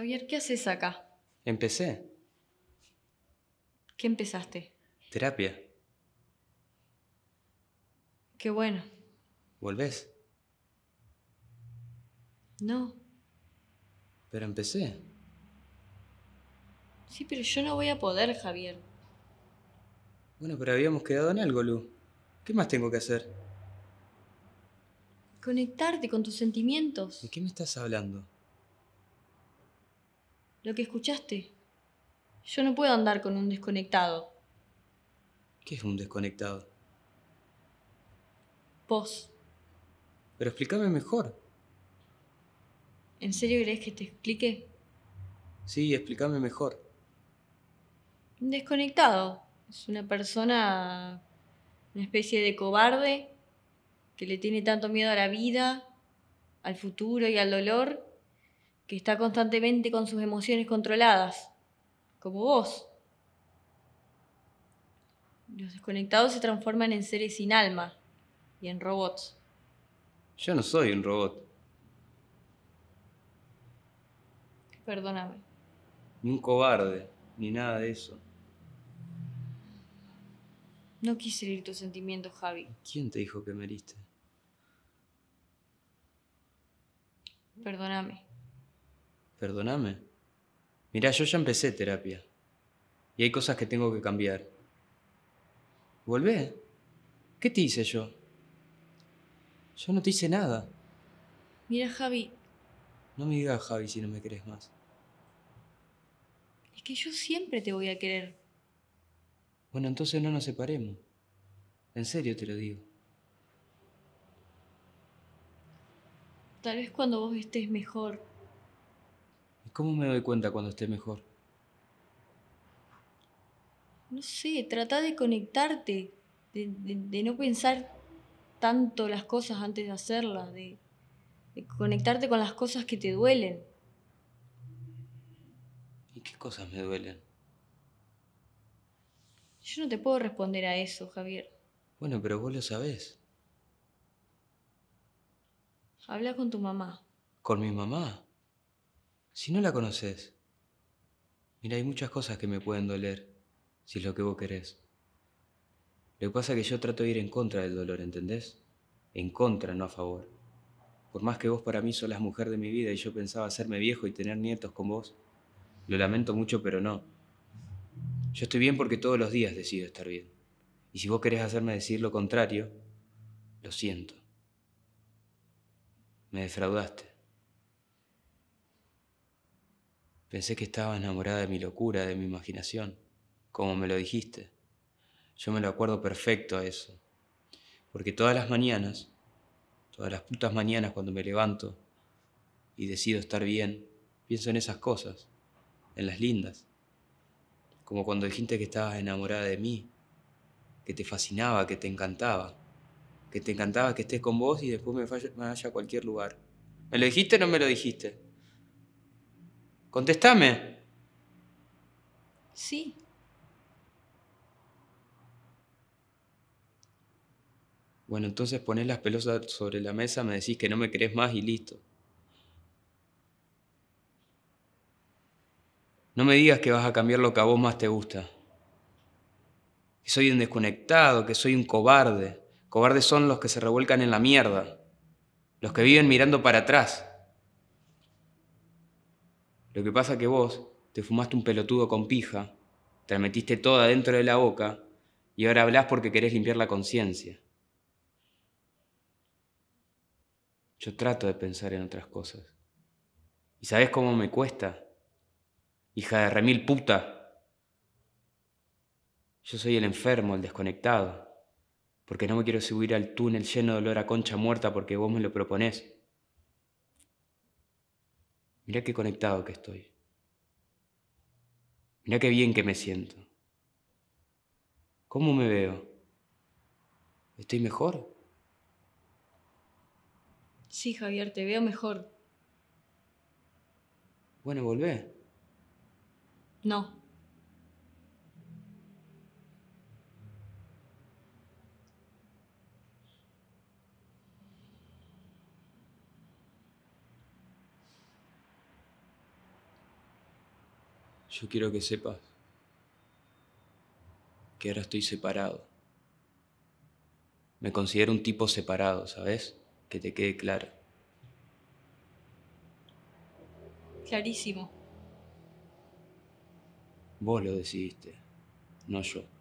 Javier, ¿qué haces acá? Empecé. ¿Qué empezaste? Terapia. Qué bueno. ¿Volvés? No. Pero empecé. Sí, pero yo no voy a poder, Javier. Bueno, pero habíamos quedado en algo, Lu. ¿Qué más tengo que hacer? Conectarte con tus sentimientos. ¿De qué me estás hablando? lo que escuchaste. Yo no puedo andar con un desconectado. ¿Qué es un desconectado? Vos. Pero explícame mejor. ¿En serio crees que te explique? Sí, explícame mejor. Un desconectado es una persona, una especie de cobarde que le tiene tanto miedo a la vida, al futuro y al dolor que está constantemente con sus emociones controladas, como vos. Los desconectados se transforman en seres sin alma y en robots. Yo no soy un robot. Perdóname. Ni un cobarde, ni nada de eso. No quise herir tus sentimientos, Javi. ¿Quién te dijo que me heriste? Perdóname. ¿Perdoname? Mirá, yo ya empecé terapia. Y hay cosas que tengo que cambiar. Volvé. ¿Qué te hice yo? Yo no te hice nada. Mira, Javi. No me digas Javi si no me querés más. Es que yo siempre te voy a querer. Bueno, entonces no nos separemos. En serio te lo digo. Tal vez cuando vos estés mejor cómo me doy cuenta cuando esté mejor? No sé, trata de conectarte, de, no pensar tanto las cosas antes de hacerlas, de, de conectarte con las cosas que te duelen. ¿Y qué cosas me duelen? Yo no te puedo responder a eso, Javier. Bueno, pero vos lo sabés. Habla con tu mamá. ¿Con mi mamá? Si no la conoces, mira, hay muchas cosas que me pueden doler, si es lo que vos querés. Lo que pasa es que yo trato de ir en contra del dolor, ¿entendés? En contra, no a favor. Por más que vos para mí la mujer de mi vida y yo pensaba hacerme viejo y tener nietos con vos, lo lamento mucho, pero no. Yo estoy bien porque todos los días decido estar bien. Y si vos querés hacerme decir lo contrario, lo siento. Me defraudaste. Pensé que estaba enamorada de mi locura, de mi imaginación, como me lo dijiste. Yo me lo acuerdo perfecto a eso. Porque todas las mañanas, todas las putas mañanas cuando me levanto y decido estar bien, pienso en esas cosas, en las lindas. Como cuando dijiste que estabas enamorada de mí, que te fascinaba, que te encantaba, que te encantaba que estés con vos y después me, vaya a cualquier lugar. ¿Me lo dijiste o no me lo dijiste? Contestame. Sí. Bueno, entonces pones las pelotas sobre la mesa, me decís que no me crees más y listo. No me digas que vas a cambiar lo que a vos más te gusta. Que soy un desconectado, que soy un cobarde. Cobardes son los que se revuelcan en la mierda. Los que viven mirando para atrás. Lo que pasa que vos te fumaste un pelotudo con pija, te la metiste toda dentro de la boca y ahora hablás porque querés limpiar la conciencia. Yo trato de pensar en otras cosas. ¿Y sabes cómo me cuesta? Hija de remil puta. Yo soy el enfermo, el desconectado, porque no me quiero subir al túnel lleno de olor a concha muerta porque vos me lo proponés. Mirá qué conectado que estoy. Mira qué bien que me siento. ¿Cómo me veo? ¿Estoy mejor? Sí, Javier, te veo mejor. Bueno, volvé. No. Yo quiero que sepas que ahora estoy separado. Me considero un tipo separado, ¿sabes? Que te quede claro. Clarísimo. Vos lo decidiste, no yo.